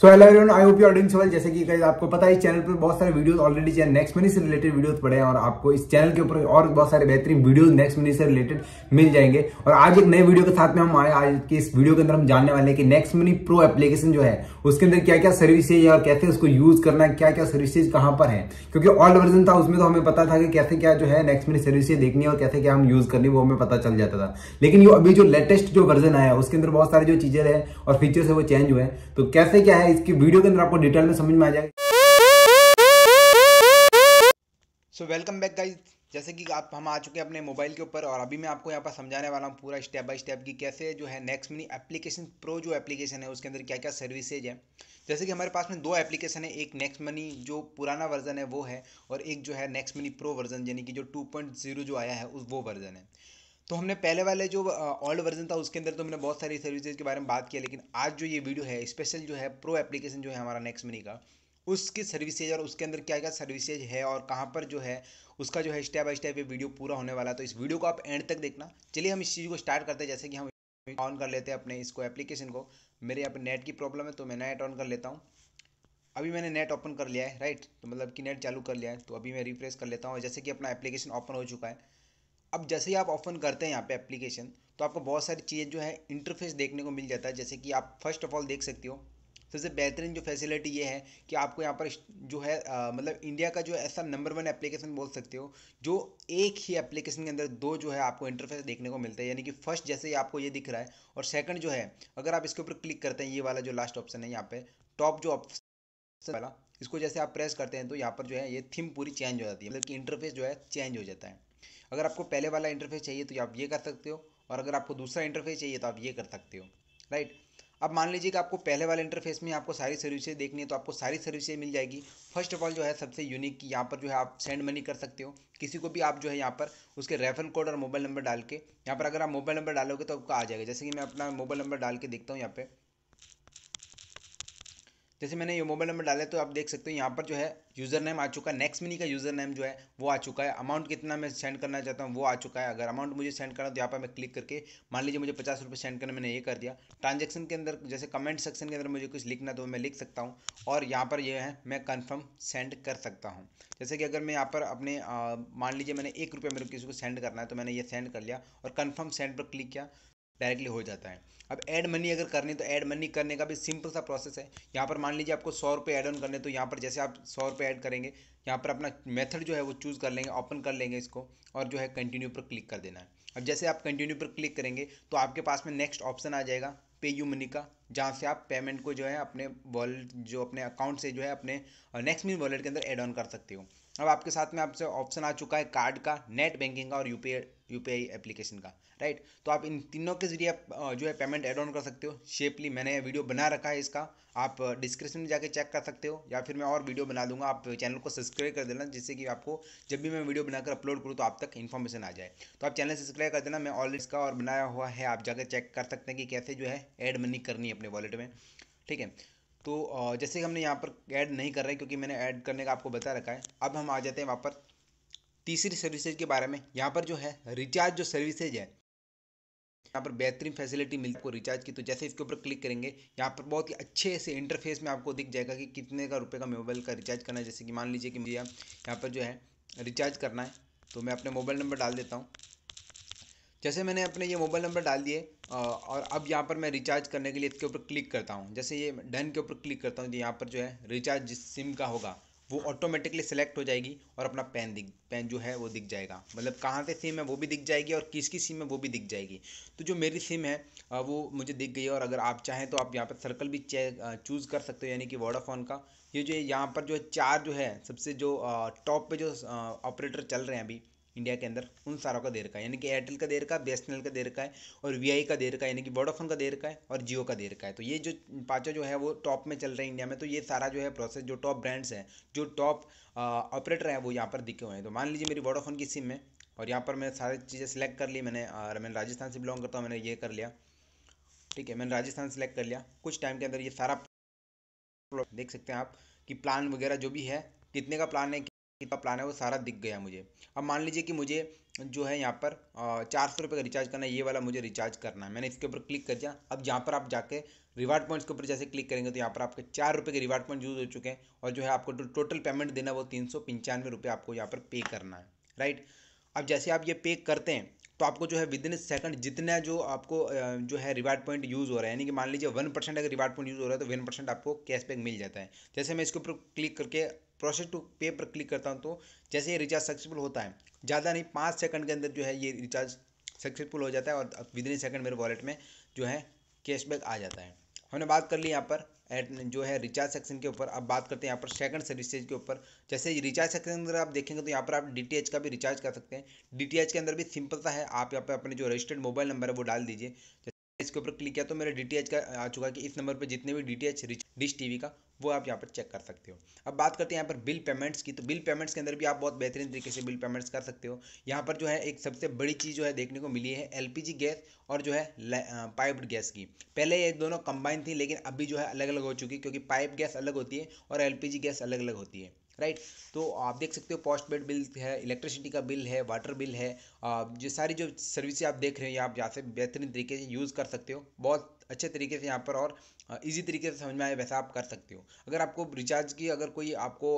So hello everyone I hope you are doing well जैसे कि guys आपको पता है इस चैनल पर बहुत सारे videos already channel Next Money से रिलेटेड वीडियोस पड़े हैं और आपको इस चैनल के ऊपर और बहुत सारे बेहतरीन वीडियोस नेक्स्ट मनी से रिलेटेड मिल जाएंगे और आज एक नए वीडियो के साथ में हम आए आज की इस वीडियो के अंदर हम जानने वाले हैं कि नेक्स्ट मनी प्रो एप्लीकेशन जो है उसके अंदर क्या क्या सर्विसेज है और कैसे उसको यूज करना है क्या क्या सर्विसेज कहाँ पर है क्योंकि ऑल्ड वर्जन था उसमें तो हमें पता था कि कैसे क्या जो है नेक्स्ट मिनट सर्विसेज देखनी है और कैसे क्या हम यूज करनी वो हमें पता चल जाता था लेकिन ये अभी जो लेटेस्ट जो वर्जन आया उसके अंदर बहुत सारी जो चीजें हैं और फीचर्स है वो चेंज हुए हैं तो कैसे क्या है इसकी वीडियो के अंदर आपको डिटेल में समझ में आ जाएगा सो वेलकम बैक गाइज जैसे कि आप हम आ चुके हैं अपने मोबाइल के ऊपर और अभी मैं आपको यहाँ पर समझाने वाला हूँ पूरा स्टेप बाई स्टेप कि कैसे जो है नेक्स्ट मिनी एप्लीकेशन प्रो जो एप्लीकेशन है उसके अंदर क्या क्या सर्विसेज है जैसे कि हमारे पास में दो एप्लीकेशन है एक नेक्स्ट मनी जो पुराना वर्जन है वो है और एक जो है नेक्स्ट मनी प्रो वर्जन यानी कि जो टू पॉइंट जीरो जो आया है उस वो वर्जन है तो हमने पहले वाले जो ओल्ड वर्जन था उसके अंदर तो हमने बहुत सारी सर्विसेज के बारे में बात किया लेकिन आज जो ये वीडियो है स्पेशल जो है प्रो एप्लीकेशन जो है हमारा नेक्स्ट मनी का उसकी सर्विसेज और उसके अंदर क्या क्या सर्विसेज है और कहाँ पर जो है उसका जो है स्टेप बाय स्टेप ये वीडियो पूरा होने वाला है तो इस वीडियो को आप एंड तक देखना चलिए हम इस चीज़ को स्टार्ट करते हैं जैसे कि हम ऑन कर लेते हैं अपने इसको एप्लीकेशन को मेरे यहाँ पर नेट की प्रॉब्लम है तो मैं नेट ऑन कर लेता हूँ अभी मैंने नेट ओपन कर लिया है राइट तो मतलब कि नेट चालू कर लिया है तो अभी मैं रिफ्रेश कर लेता हूँ जैसे कि अपना एप्लीकेशन ओपन हो चुका है अब जैसे ही आप ओपन करते हैं यहाँ पे एप्लीकेशन तो आपको बहुत सारी चीज़ें जो है इंटरफेस देखने को मिल जाता है जैसे कि आप फर्स्ट ऑफ ऑल देख सकते हो सबसे बेहतरीन जो फैसिलिटी ये है कि आपको यहाँ पर जो है आ, मतलब इंडिया का जो ऐसा नंबर वन एप्लीकेशन बोल सकते हो जो एक ही एप्लीकेशन के अंदर दो जो है आपको इंटरफेस देखने को मिलता है यानी कि फर्स्ट जैसे ही आपको ये दिख रहा है और सेकंड जो है अगर आप इसके ऊपर क्लिक करते हैं ये वाला जो लास्ट ऑप्शन है यहाँ पर टॉप जो ऑप्शन वाला इसको जैसे आप प्रेस करते हैं तो यहाँ पर जो है ये थीम पूरी चेंज हो जाती है मतलब कि इंटरफेस जो है चेंज हो जाता है अगर आपको पहले वाला इंटरफेस चाहिए तो आप ये कर सकते हो और अगर आपको दूसरा इंटरफेस चाहिए तो आप ये कर सकते हो राइट अब मान लीजिए कि आपको पहले वाले इंटरफेस में आपको सारी सर्विसेज देखनी है तो आपको सारी सर्विसेज मिल जाएगी फर्स्ट ऑफ ऑल जो है सबसे यूनिक कि यहाँ पर जो है आप सेंड मनी कर सकते हो किसी को भी आप जो है यहाँ पर उसके रेफरल कोड और मोबाइल नंबर डाल के यहाँ पर अगर आप मोबाइल नंबर डालोगे तो आपका आ जाएगा जैसे कि मैं अपना मोबाइल नंबर डाल के देखता हूँ यहाँ पर जैसे मैंने ये मोबाइल नंबर डाला तो आप देख सकते हो यहाँ पर जो है यूज़र नेम आ चुका है नेक्स्ट मिनी का यूज़र नेम जो है वो आ चुका है अमाउंट कितना मैं सेंड करना चाहता हूँ वो आ चुका है अगर अमाउंट मुझे सेंड करना तो यहाँ पर मैं क्लिक करके मान लीजिए मुझे पचास रुपये सेंड करना मैंने ये कर दिया ट्रांजेक्शन के अंदर जैसे कमेंट सेक्शन के अंदर मुझे कुछ लिखना तो मैं लिख सकता हूँ और यहाँ पर यह है मैं कन्फर्म सेंड कर सकता हूँ जैसे कि अगर मैं यहाँ पर अपने मान लीजिए मैंने एक रुपये मेरे किसी को सेंड करना है तो मैंने ये सेंड कर लिया और कन्फर्म सेंड पर क्लिक किया डायरेक्टली हो जाता है अब ऐड मनी अगर करनी तो ऐड मनी करने का भी सिंपल सा प्रोसेस है यहाँ पर मान लीजिए आपको सौ रुपये ऐड ऑन करने तो यहाँ पर जैसे आप सौ रुपये ऐड करेंगे यहाँ पर अपना मेथड जो है वो चूज़ कर लेंगे ओपन कर लेंगे इसको और जो है कंटिन्यू पर क्लिक कर देना है अब जैसे आप कंटिन्यू पर क्लिक करेंगे तो आपके पास में नेक्स्ट ऑप्शन आ जाएगा पे यू मनी का जहाँ से आप पेमेंट को जो है अपने वॉलेट जो अपने अकाउंट से जो है अपने नेक्स्ट मिन वॉलेट के अंदर एड ऑन कर सकते हो अब आपके साथ में आपसे ऑप्शन आ चुका है कार्ड का नेट बैंकिंग का और यू यू एप्लीकेशन का राइट तो आप इन तीनों के जरिए आप जो है पेमेंट एड ऑन कर सकते हो शेपली मैंने वीडियो बना रखा है इसका आप डिस्क्रिप्शन में जाके चेक कर सकते हो या फिर मैं और वीडियो बना दूंगा आप चैनल को सब्सक्राइब कर देना जिससे कि आपको जब भी मैं वीडियो बनाकर अपलोड करूँ तो आप तक इन्फॉर्मेशन आ जाए तो आप चैनल सब्सक्राइब कर देना मैं ऑलरेडी इसका और बनाया हुआ है आप जाकर चेक कर सकते हैं कि कैसे जो है एड मनी करनी है अपने वॉलेट में ठीक है तो जैसे कि हमने यहाँ पर ऐड नहीं कर रहे क्योंकि मैंने ऐड करने का आपको बता रखा है अब हम आ जाते हैं वहाँ पर तीसरी सर्विसेज के बारे में यहाँ पर जो है रिचार्ज जो सर्विसेज है यहाँ पर बेहतरीन फैसिलिटी मिलती है रिचार्ज की तो जैसे इसके ऊपर क्लिक करेंगे यहाँ पर बहुत ही अच्छे से इंटरफेस में आपको दिख जाएगा कि कितने का रुपये का मोबाइल का रिचार्ज करना है जैसे कि मान लीजिए कि मुझे यहाँ पर जो है रिचार्ज करना है तो मैं अपने मोबाइल नंबर डाल देता हूँ जैसे मैंने अपने ये मोबाइल नंबर डाल दिए और अब यहाँ पर मैं रिचार्ज करने के लिए इसके ऊपर क्लिक करता हूँ जैसे ये डन के ऊपर क्लिक करता हूँ तो यहाँ पर जो है रिचार्ज जिस सिम का होगा वो ऑटोमेटिकली सेलेक्ट हो जाएगी और अपना पेन दिख पेन जो है वो दिख जाएगा मतलब कहाँ से सिम है वो भी दिख जाएगी और किसकी सिम है वो भी दिख जाएगी तो जो मेरी सिम है वो मुझे दिख गई है और अगर आप चाहें तो आप यहाँ पर सर्कल भी चूज़ कर सकते हो यानी कि वोडाफोन का ये जो यहाँ पर जो चार जो है सबसे जो टॉप पे जो ऑपरेटर चल रहे हैं अभी इंडिया के अंदर उन सारों का दे रखा है यानी कि एयरटेल का दे रखा है बी का दे रखा है और वी आई का दे रखा है यानी कि वोडाफोन का दे रखा है और जियो का दे रखा है तो ये जो पाँचों जो है वो टॉप में चल रहे हैं इंडिया में तो ये सारा जो है प्रोसेस जो टॉप ब्रांड्स हैं जो टॉप ऑपरेटर हैं वो यहाँ पर दिखे हुए हैं तो मान लीजिए मेरी वोडाफोन की सिम है और यहाँ पर मैं सारी चीज़ें सेलेक्ट कर ली मैंने और मैंने राजस्थान से बिलोंग करता हूँ मैंने ये कर लिया ठीक है मैंने राजस्थान सेलेक्ट कर लिया कुछ टाइम के अंदर ये सारा देख सकते हैं आप कि प्लान वगैरह जो भी है कितने का प्लान है कितना प्लान है वो सारा दिख गया मुझे अब मान लीजिए कि मुझे जो है यहाँ पर चार सौ रुपये का रिचार्ज करना है ये वाला मुझे रिचार्ज करना है मैंने इसके ऊपर क्लिक कर दिया अब यहाँ पर आप जाके रिवार्ड पॉइंट्स के ऊपर जैसे क्लिक करेंगे तो यहाँ पर आपके चार रुपये के रिवार्ड पॉइंट यूज़ हो चुके हैं और जो है आपको टो, टोटल पेमेंट देना वो तीन सौ पंचानवे रुपये आपको यहाँ पर पे करना है राइट अब जैसे आप ये पे करते हैं तो आपको जो है विद इन सेकंड जितना जो आपको जो है रिवार्ड पॉइंट यूज़ हो रहा है यानी कि मान लीजिए वन परसेंट अगर रिवार्ड पॉइंट यूज़ हो रहा है तो वन परसेंट आपको कैशबैक मिल जाता है जैसे मैं इसके ऊपर क्लिक करके प्रोसेस टू पे पर क्लिक करता हूँ तो जैसे ये रिचार्ज सक्सेसफुल होता है ज़्यादा नहीं पाँच सेकंड के अंदर जो है ये रिचार्ज सक्सेसफुल हो जाता है और विद इन सेकंड मेरे वॉलेट में जो है कैशबैक आ जाता है हमने बात कर ली यहाँ पर एट जो है रिचार्ज सेक्शन के ऊपर अब बात करते हैं यहाँ पर सेकंड सर्विसेज के ऊपर जैसे रिचार्ज सेक्शन के अंदर आप देखेंगे तो यहाँ पर आप डी का भी रिचार्ज कर सकते हैं डी के अंदर भी सिंपल सा है आप यहाँ पर अपने जो रजिस्टर्ड मोबाइल नंबर है वो डाल दीजिए इसके ऊपर क्लिक किया तो मेरे डी का आ चुका है कि इस नंबर पर जितने भी डी टी एच रिच डिश टी का वो आप यहाँ पर चेक कर सकते हो अब बात करते हैं यहाँ पर बिल पेमेंट्स की तो बिल पेमेंट्स के अंदर भी आप बहुत बेहतरीन तरीके से बिल पेमेंट्स कर सकते हो यहाँ पर जो है एक सबसे बड़ी चीज़ जो है देखने को मिली है एलपीजी गैस और जो है पाइप्ड गैस की पहले ये दोनों कंबाइन थी लेकिन अभी जो है अलग अलग हो चुकी क्योंकि पाइप गैस अलग होती है और एल गैस अलग अलग होती है राइट तो आप देख सकते हो पोस्ट पेड बिल है इलेक्ट्रिसिटी का बिल है वाटर बिल है जो सारी जो सर्विस आप देख रहे हो आप यहाँ से बेहतरीन तरीके से यूज़ कर सकते हो बहुत अच्छे तरीके से यहाँ पर और इजी तरीके से समझ में आए वैसा आप कर सकते हो अगर आपको रिचार्ज की अगर कोई आपको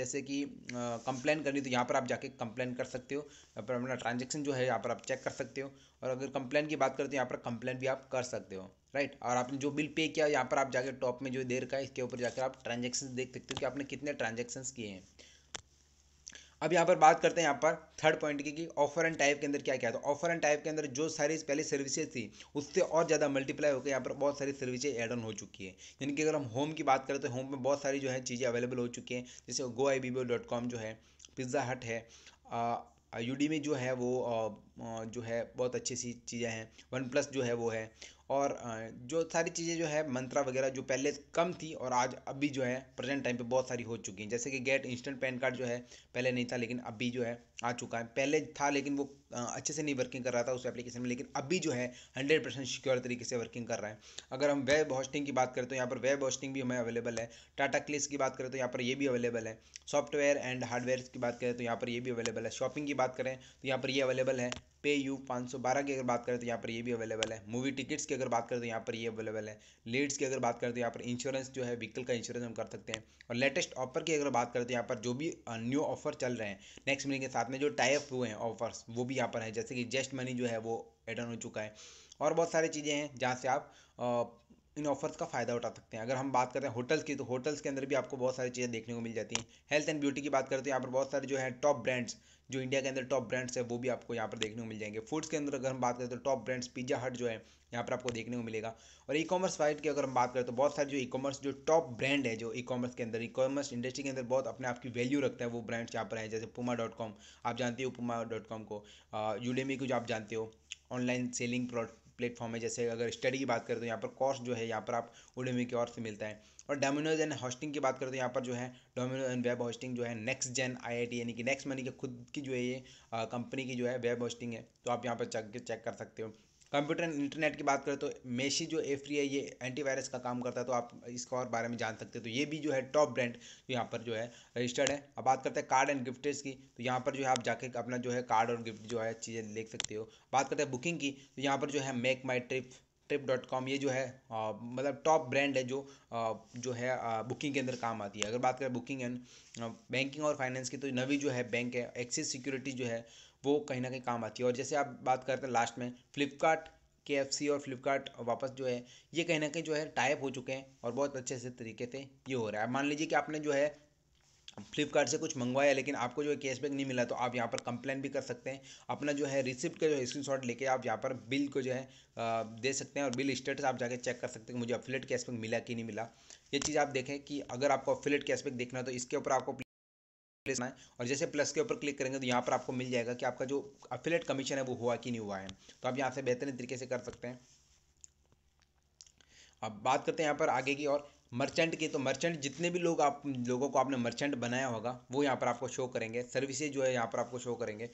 जैसे कि कंप्लेन करनी तो यहाँ पर आप जाके कंप्लेन कर सकते हो अपना ट्रांजेक्शन जो है यहाँ पर आप चेक कर सकते हो और अगर कंप्लेन की बात करते तो यहाँ पर कंप्लेन भी आप कर सकते हो राइट और आपने जो बिल पे किया यहाँ पर आप जाकर टॉप में जो देर का है इसके ऊपर जाकर आप ट्रांजेक्शन देख सकते हो कि आपने कितने ट्रांजेक्शन किए हैं अब यहाँ पर बात करते हैं यहाँ पर थर्ड पॉइंट की कि ऑफर एंड टाइप के अंदर क्या क्या था तो ऑफर एंड टाइप के अंदर जो सारी पहले सर्विसेज थी उससे और ज़्यादा मल्टीप्लाई होकर यहाँ पर बहुत सारी सर्विसेज एड ऑन हो चुकी है यानी कि अगर हम होम की बात करें तो होम में बहुत सारी जो है चीज़ें अवेलेबल हो चुकी हैं जैसे गो आई डॉट कॉम जो है पिज़्ज़ा हट है यू डी में जो है वो जो है बहुत अच्छी सी चीज़ें हैं वन प्लस जो है वो है और जो सारी चीज़ें जो है मंत्रा वगैरह जो पहले कम थी और आज अभी जो है प्रेजेंट टाइम पे बहुत सारी हो चुकी हैं जैसे कि गेट इंस्टेंट पैन कार्ड जो है पहले नहीं था लेकिन अभी जो है आ चुका है पहले था लेकिन वो अच्छे से नहीं वर्किंग कर रहा था उस एप्लीकेशन में लेकिन अभी जो है हंड्रेड परसेंट सिक्योर तरीके से वर्किंग कर रहा है अगर हम वेब होस्टिंग की बात करें तो यहाँ पर वेब होस्टिंग भी हमें अवेलेबल है टाटा क्लिस की बात करें तो यहाँ पर ये भी अवेलेबल है सॉफ्टवेयर एंड हार्डवेयर की बात करें तो यहाँ पर ये भी अवेलेबल है शॉपिंग की बात करें तो यहाँ पर ये अवेलेबल है पे यू पाँच सौ बारह की अगर बात करें तो यहाँ पर ये भी अवेलेबल है मूवी टिकट्स की अगर बात करें तो यहाँ पर ये अवेलेबल है लीड्स की अगर बात करें तो यहाँ पर इंश्योरेंस जो है व्हीकल का इंश्योरेंस हम कर सकते हैं और लेटेस्ट ऑफर की अगर बात करें तो यहाँ पर जो भी न्यू ऑफर चल रहे हैं नेक्स्ट महीने के साथ में जो टाइप हुए हैं ऑफर्स वो भी यहाँ पर है जैसे कि जेस्ट मनी जो है वो एडन हो चुका है और बहुत सारी चीज़ें हैं जहाँ से आप इन ऑफर्स का फ़ायदा उठा सकते हैं अगर हम बात करें होटल्स की तो होटल्स के अंदर भी आपको बहुत सारी चीज़ें देखने को मिल जाती हैं हेल्थ एंड ब्यूटी की बात करते हैं तो यहाँ पर बहुत सारे जो है टॉप ब्रांड्स जो इंडिया के अंदर टॉप ब्रांड्स है वो भी आपको यहाँ पर देखने को मिल जाएंगे फूड्स के अंदर अगर हम बात करें तो टॉप ब्रांड्स पिज्जा हट जो है यहाँ पर आपको देखने को मिलेगा और ई कॉमर्स वाइट की अगर हम बात करें तो बहुत सारे जो ई कॉमर्स जो टॉप ब्रांड है जो ई कॉमर्स के अंदर ई कॉमर्स इंडस्ट्री के अंदर बहुत अपने आप की वैल्यू रखता है वो ब्रांड्स यहाँ पर है जैसे पुमा डॉट कॉम आप जानते हो पुमा डॉट कॉम को यूडेमी को जो आप जानते हो ऑनलाइन सेलिंग प्लेटफॉर्म है जैसे अगर स्टडी की बात करें तो यहाँ पर कॉस्ट जो है यहाँ पर आप उडेमी की और से मिलता है और डोमिनोज एंड होस्टिंग की बात करें तो यहाँ पर जो है डोमिनो एंड वेब होस्टिंग जो है नेक्स्ट जेन आई यानी कि नेक्स्ट मनी के खुद की जो है ये कंपनी की जो है वेब होस्टिंग है तो आप यहाँ पर चेक चेक कर सकते हो कंप्यूटर एंड इंटरनेट की बात करें तो मेशी जो एफ्री है ये एंटीवायरस का काम करता है तो आप इसका और बारे में जान सकते हो तो ये भी जो है टॉप ब्रांड तो यहाँ पर जो है रजिस्टर्ड है अब बात करते हैं कार्ड एंड गिफ्टेज की तो यहाँ पर जो है आप जाके अपना जो है कार्ड और गिफ्ट जो है चीज़ें देख सकते हो बात करते हैं बुकिंग की तो यहाँ पर जो है MakeMyTrip trip dot com ये जो है आ, मतलब टॉप ब्रांड है जो आ, जो है आ, बुकिंग के अंदर काम आती है अगर बात करें बुकिंग एंड बैंकिंग और फाइनेंस की तो नवी जो है बैंक है एक्सिस सिक्योरिटी जो है वो कहीं ना कहीं काम आती है और जैसे आप बात करते हैं लास्ट में फ्लिपकार्ट के एफ सी और फ्लिपकार्ट वापस जो है ये कहीं ना कहीं जो है टाइप हो चुके हैं और बहुत अच्छे से तरीके से ये हो रहा है मान लीजिए कि आपने जो है फ्लिपकार्ट से कुछ मंगवाया लेकिन आपको जो है कैशबैक नहीं मिला तो आप यहाँ पर कंप्लेन भी कर सकते हैं अपना जो है रिसिप्ट का जो स्क्रीन शॉट लेके आप यहाँ पर बिल को जो है दे सकते हैं और बिल स्टेटस आप जाके चेक कर सकते हैं मुझे अफिलेट कैशबैक मिला कि नहीं मिला ये चीज़ आप देखें कि अगर आपको अफिलेट कैशबैक देखना तो इसके ऊपर आपको है और जैसे प्लस के ऊपर क्लिक करेंगे तो यहाँ पर आपको मिल जाएगा कि आपका जो अफिलेट कमीशन है वो हुआ कि नहीं हुआ है तो आप यहाँ से बेहतरीन तरीके से कर सकते हैं अब बात करते हैं यहाँ पर आगे की और मर्चेंट की तो मर्चेंट जितने भी लोग आप लोगों को आपने मर्चेंट बनाया होगा वो यहाँ पर आपको शो करेंगे सर्विसेज जो है यहाँ पर आपको शो करेंगे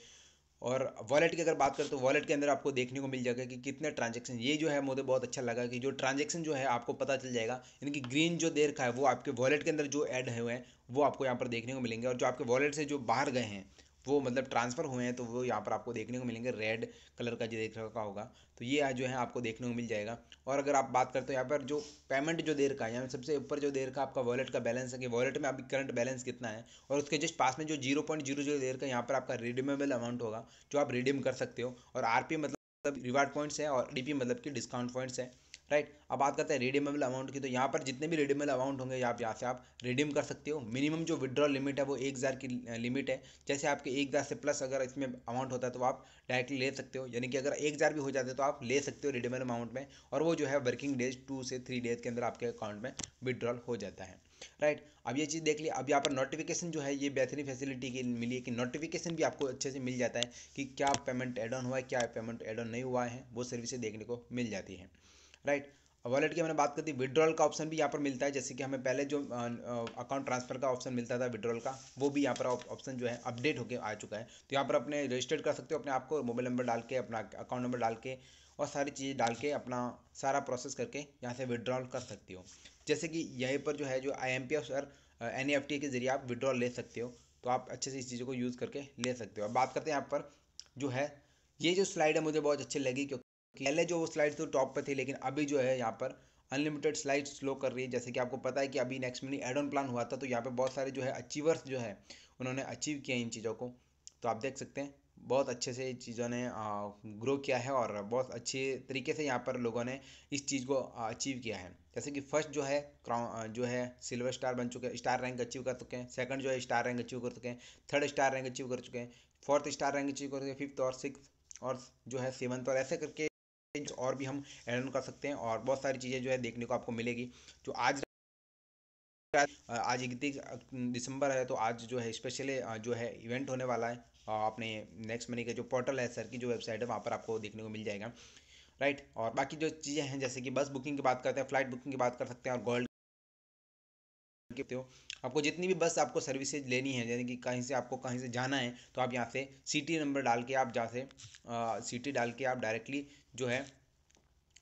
और वॉलेट की अगर बात करें तो वॉलेट के अंदर आपको देखने को मिल जाएगा कि कितने ट्रांजेक्शन ये जो है मुझे बहुत अच्छा लगा कि जो ट्रांजेक्शन जो है आपको पता चल जाएगा यानी कि ग्रीन जो दे रखा है वो आपके वॉलेट के अंदर जो ऐड हुए हैं वो आपको यहाँ पर देखने को मिलेंगे और जो आपके वॉलेट से जो बाहर गए हैं वो मतलब ट्रांसफ़र हुए हैं तो वो यहाँ पर आपको देखने को मिलेंगे रेड कलर का जो देख रखा होगा तो ये जो है आपको देखने को मिल जाएगा और अगर आप बात करते हो यहाँ पर जो पेमेंट जो देर का है यहाँ सबसे ऊपर जो देर का आपका वॉलेट का बैलेंस है कि वॉलेट में अभी करंट बैलेंस कितना है और उसके जस्ट पास में जो जीरो पॉइंट जीरो जीरो देर का यहाँ पर आपका रिडीमेबल अमाउंट होगा जो आप रिडीम कर सकते हो और आर मतलब रिवार्ड पॉइंट्स है और डी मतलब कि डिस्काउंट पॉइंट्स है राइट अब बात करते हैं रिडीमेबल अमाउंट की तो यहाँ पर जितने भी रिडीमेबल अमाउंट होंगे आप यहाँ से आप रिडीम कर सकते हो मिनिमम जो विड्रॉ लिमिट है वो एक हज़ार की लिमिट है जैसे आपके एक हज़ार से प्लस अगर इसमें अमाउंट होता है तो आप डायरेक्टली ले सकते हो यानी कि अगर एक हज़ार भी हो जाते तो आप ले सकते हो रिडीमेबल अमाउंट में और वो जो है वर्किंग डेज टू से थ्री डेज के अंदर आपके अकाउंट में विड्रॉल हो जाता है राइट right. अब ये चीज़ देख ली अब यहाँ पर नोटिफिकेशन जो है ये बेहतरीन फैसिलिटी की मिली है कि नोटिफिकेशन भी आपको अच्छे से मिल जाता है कि क्या पेमेंट एड ऑन हुआ है क्या पेमेंट एड ऑन नहीं हुआ है वो सर्विसें देखने को मिल जाती हैं राइट वॉलेट की हमने बात करती विड्रॉल का ऑप्शन भी यहाँ पर मिलता है जैसे कि हमें पहले जो अकाउंट ट्रांसफर का ऑप्शन मिलता था विड्रॉल का वो भी यहाँ पर ऑप्शन जो है अपडेट होकर आ चुका है तो यहाँ पर अपने रजिस्टर्ड कर सकते हो अपने आपको मोबाइल नंबर डाल के अपना अकाउंट नंबर डाल के और सारी चीज़ें डाल के अपना सारा प्रोसेस करके यहाँ से विड्रॉल कर सकते हो जैसे कि यहीं पर जो है जो आई एम पी और एन एफ टी के जरिए आप विड्रॉल ले सकते हो तो आप अच्छे से इस चीज़ों को यूज़ करके ले सकते हो अब बात करते हैं यहाँ पर जो है ये जो स्लाइड है मुझे बहुत अच्छी लगी क्योंकि पहले जो वो स्लाइड्स तो टॉप पर थी लेकिन अभी जो है यहाँ पर अनलिमिटेड स्लाइड्स स्लो कर रही है जैसे कि आपको पता है कि अभी Next Money add on plan हुआ था तो यहाँ पे बहुत सारे जो है अचीवर्स जो है उन्होंने अचीव किया इन चीज़ों को तो आप देख सकते हैं बहुत अच्छे से चीज़ों ने ग्रो किया है और बहुत अच्छे तरीके से यहाँ पर लोगों ने इस चीज़ को अचीव किया है जैसे कि फर्स्ट जो है क्राउन जो है सिल्वर स्टार बन चुके हैं स्टार रैंक अचीव कर चुके हैं सेकंड जो है स्टार रैंक अचीव कर चुके हैं थर्ड स्टार रैंक अचीव कर चुके हैं फोर्थ स्टार रैंक अचीव कर चुके हैं फिफ्थ और सिक्स और जो है सेवन्थ और ऐसे करके और भी हम एड कर सकते हैं और बहुत सारी चीज़ें जो है देखने को आपको मिलेगी जो आज आज इकतीस दिसंबर है तो आज जो है स्पेशली जो है इवेंट होने वाला है अपने नेक्स्ट मनी का जो पोर्टल है सर की जो वेबसाइट है वहाँ पर आपको देखने को मिल जाएगा राइट और बाकी जो चीज़ें हैं जैसे कि बस बुकिंग की बात करते हैं फ्लाइट बुकिंग की बात कर सकते हैं और गोल्ड हो आपको जितनी भी बस आपको सर्विसेज लेनी है यानी कि कहीं से आपको कहीं से जाना है तो आप यहाँ से सिटी नंबर डाल के आप जहाँ से सिटी डाल के आप डायरेक्टली जो है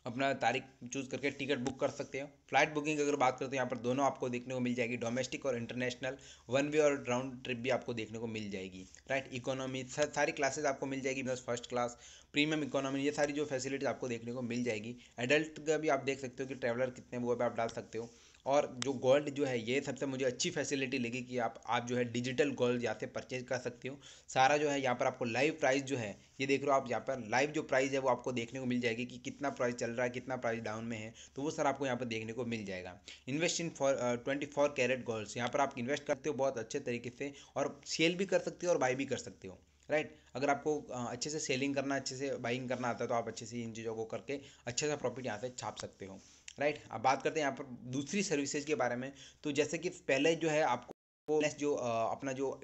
अपना तारीख चूज़ करके टिकट बुक कर सकते हो फ्लाइट बुकिंग अगर बात करते हैं तो यहाँ पर दोनों आपको देखने को मिल जाएगी डोमेस्टिक और इंटरनेशनल वन वे और राउंड ट्रिप भी आपको देखने को मिल जाएगी राइट इकोनॉमी सारी क्लासेस आपको मिल जाएगी plus first class premium economy ये सारी जो फैसिलिटीज़ आपको देखने को मिल जाएगी एडल्ट का भी आप देख सकते हो कि ट्रैवलर कितने वो भी आप डाल सकते हो और जो गोल्ड जो है ये सबसे मुझे अच्छी फैसिलिटी लगी कि आप आप जो है डिजिटल गोल्ड यहाँ से परचेज कर सकते हो सारा जो है यहाँ पर आपको लाइव प्राइस जो है ये देख रहे हो आप यहाँ पर लाइव जो प्राइस है वो आपको देखने को मिल जाएगी कि कितना प्राइस चल रहा है कितना प्राइस डाउन में है तो वो सर आपको यहाँ पर देखने को मिल जाएगा invest in for twenty four carat golds यहाँ पर आप इन्वेस्ट करते हो बहुत अच्छे तरीके से और सेल भी कर सकते हो और बाई भी कर सकते हो राइट right? अगर आपको uh, अच्छे से सेलिंग करना अच्छे से बाइंग करना आता है तो आप अच्छे से इन चीज़ों को करके अच्छे सा प्रॉफिट यहाँ से छाप सकते हो राइट right? अब बात करते हैं यहाँ पर दूसरी सर्विसेज के बारे में तो जैसे कि पहले जो है आपको जो अपना जो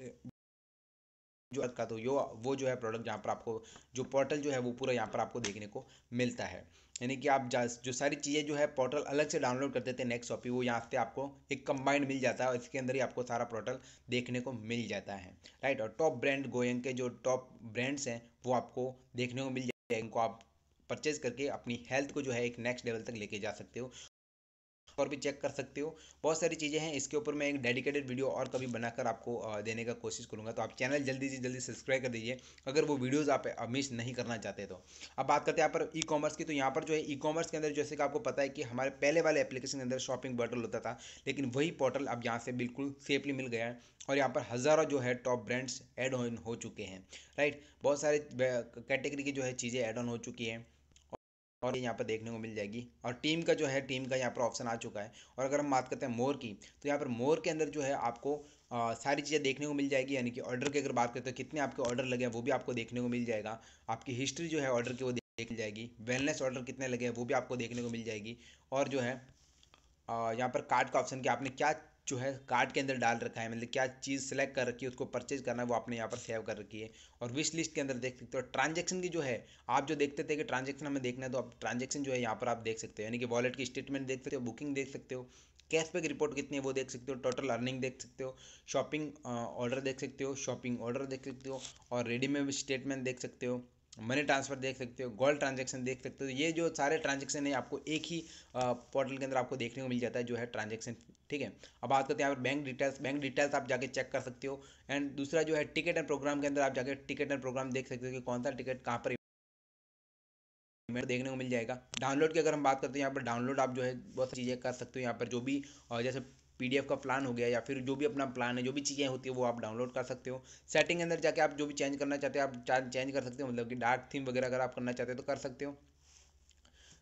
जो का तो यो वो जो है प्रोडक्ट जहाँ पर आपको जो पोर्टल जो है वो पूरा यहाँ पर आपको देखने को मिलता है यानी कि आप जो सारी चीज़ें जो है पोर्टल अलग से डाउनलोड करते थे नेक्स्ट शॉपी वो यहाँ से आपको एक कंबाइंड मिल जाता है और इसके अंदर ही आपको सारा पोर्टल देखने को मिल जाता है राइट और टॉप ब्रांड गोयंग के जो टॉप ब्रांड्स हैं वो आपको देखने को मिल जाए इनको आप परचेज करके अपनी हेल्थ को जो है एक नेक्स्ट लेवल तक लेके जा सकते हो और भी चेक कर सकते हो बहुत सारी चीज़ें हैं इसके ऊपर मैं एक डेडिकेटेड वीडियो और कभी बनाकर आपको देने का कोशिश करूँगा तो आप चैनल जल्दी से जल्दी सब्सक्राइब कर दीजिए अगर वो वीडियोज़ आप मिस नहीं करना चाहते तो अब बात करते हैं यहाँ पर ई कॉमर्स की तो यहाँ पर जो है ई कॉमर्स के अंदर जैसे कि आपको पता है कि हमारे पहले वाले एप्लीकेशन के अंदर शॉपिंग पोर्टल होता था लेकिन वही पोर्टल अब यहाँ से बिल्कुल सेफली मिल गया है और यहाँ पर हज़ारों जो है टॉप ब्रांड्स एड ऑन हो चुके हैं राइट बहुत सारे कैटेगरी की जो है चीज़ें एड ऑन हो चुकी हैं और ये यहाँ पर देखने को मिल जाएगी और टीम का जो है टीम का यहाँ पर ऑप्शन आ चुका है और अगर हम बात करते हैं मोर की तो यहाँ पर मोर के अंदर जो है आपको आ, सारी चीज़ें देखने को मिल जाएगी यानी कि ऑर्डर की अगर बात करते हैं कितने आपके ऑर्डर लगे हैं वो भी आपको देखने को मिल जाएगा आपकी हिस्ट्री जो है ऑर्डर की वो देख जाएगी वेलनेस ऑर्डर कितने लगे हैं वो भी आपको देखने को मिल जाएगी और जो है यहाँ पर कार्ड का ऑप्शन कि आपने क्या जो है कार्ड के अंदर डाल रखा है मतलब क्या चीज़ सेलेक्ट कर रखी है उसको परचेज करना है वो आपने यहाँ पर सेव कर रखी है और विश लिस्ट के अंदर देख सकते हो ट्रांजेक्शन की जो है आप जो देखते थे कि ट्रांजेक्शन हमें देखना है तो आप ट्रांजेक्शन जो है यहाँ पर आप देख सकते हो यानी कि वॉलेट की स्टेटमेंट देख सकते हो बुकिंग देख सकते हो कैशबैक रिपोर्ट कितनी है वो देख सकते हो टोटल अर्निंग देख सकते हो शॉपिंग ऑर्डर देख सकते हो शॉपिंग ऑर्डर देख सकते हो और रेडीमेड स्टेटमेंट देख सकते हो मनी ट्रांसफ़र देख सकते हो गोल्ड ट्रांजेक्शन देख सकते हो तो ये जो सारे ट्रांजेक्शन है आपको एक ही पोर्टल के अंदर आपको देखने को मिल जाता है जो है ट्रांजेक्शन ठीक है अब बात करते हैं यहाँ पर बैंक डिटेल्स बैंक डिटेल्स आप जाके चेक कर सकते हो एंड दूसरा जो है टिकट एंड प्रोग्राम के अंदर आप जाके टिकट एंड प्रोग्राम देख सकते हो कि कौन सा टिकट कहाँ पर देखने को मिल जाएगा डाउनलोड की अगर हम बात करते हैं यहाँ पर डाउनलोड आप जो है बहुत सारी चीज़ें कर सकते हो यहाँ पर जो भी जैसे पी का प्लान हो गया या फिर जो भी अपना प्लान है जो भी चीज़ें होती है वो आप डाउनलोड कर सकते हो सेटिंग के अंदर जाके आप जो भी चेंज करना चाहते हो आप चेंज कर सकते हो मतलब कि डार्क थीम वगैरह अगर आप करना चाहते हो तो कर सकते हो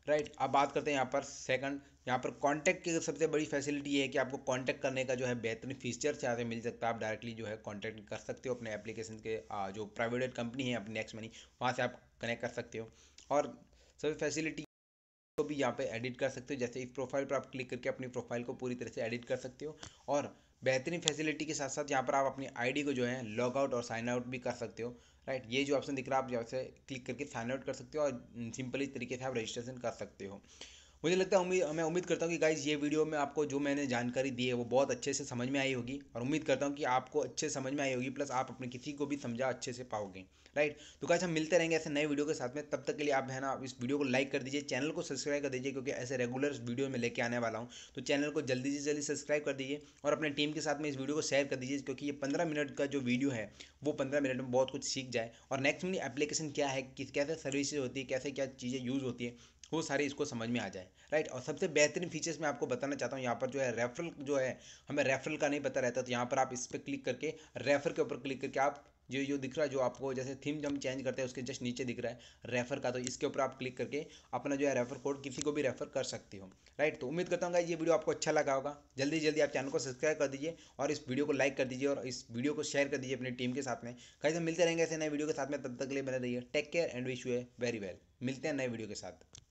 राइट right, अब बात करते हैं यहाँ पर सेकंड यहाँ पर कांटेक्ट की सबसे बड़ी फैसिलिटी ये है कि आपको कांटेक्ट करने का जो है बेहतरीन फीचर्स यहाँ से मिल सकता है आप डायरेक्टली जो है कांटेक्ट कर सकते हो अपने एप्लीकेशन के जो प्राइवेट कंपनी है अपने नेक्स्ट मनी वहाँ से आप कनेक्ट कर सकते हो और सभी फैसिलिटी को भी यहाँ पे एडिट कर सकते हो जैसे इस प्रोफाइल पर आप क्लिक करके अपनी प्रोफाइल को पूरी तरह से एडिट कर सकते हो और बेहतरीन फैसिलिटी के साथ साथ यहाँ पर आप अपनी आईडी को जो है लॉग आउट और साइन आउट भी कर सकते हो राइट ये जो ऑप्शन दिख रहा है आप जैसे क्लिक करके साइन आउट कर सकते हो और सिंपली तरीके से आप रजिस्ट्रेशन कर सकते हो मुझे लगता है उम्मीद मैं उम्मीद करता हूँ कि गाइज़ ये वीडियो में आपको जो मैंने जानकारी दी है वो बहुत अच्छे से समझ में आई होगी और उम्मीद करता हूँ कि आपको अच्छे समझ में आई होगी प्लस आप अपने किसी को भी समझा अच्छे से पाओगे राइट तो गाइज हम मिलते रहेंगे ऐसे नए वीडियो के साथ में तब तक के लिए आप है ना इस वीडियो को लाइक कर दीजिए चैनल को सब्सक्राइब कर दीजिए क्योंकि ऐसे रेगुलर वीडियो में लेके आने वाला हूँ तो चैनल को जल्दी से जल्दी सब्सक्राइब कर दीजिए और अपने टीम के साथ में इस वीडियो को शेयर कर दीजिए क्योंकि ये पंद्रह मिनट का जो वीडियो है वो पंद्रह मिनट में बहुत कुछ सीख जाए और नेक्स्ट मिनट एप्लीकेशन क्या है किस कैसे सर्विसेज होती है कैसे क्या चीज़ें यूज़ होती है वो सारे इसको समझ में आ जाए राइट और सबसे बेहतरीन फीचर्स मैं आपको बताना चाहता हूँ यहाँ पर जो है रेफरल जो है हमें रेफरल का नहीं पता रहता तो यहाँ पर आप इस पर क्लिक करके रेफर के ऊपर क्लिक करके आप जो जो दिख रहा है जो आपको जैसे थीम जो हम चेंज करते हैं उसके जस्ट नीचे दिख रहा है रेफर का तो इसके ऊपर आप क्लिक करके अपना जो है रेफर कोड किसी को भी रेफर कर सकती हो राइट तो उम्मीद करता हूँ ये वीडियो आपको अच्छा लगा होगा जल्दी जल्दी आप चैनल को सब्सक्राइब कर दीजिए और इस वीडियो को लाइक कर दीजिए और इस वीडियो को शेयर कर दीजिए अपनी टीम के साथ में कहीं से मिलते रहेंगे ऐसे नए वीडियो के साथ में तब तक ले लिए बने रहिए take care and wish you very well मिलते हैं नए वीडियो के साथ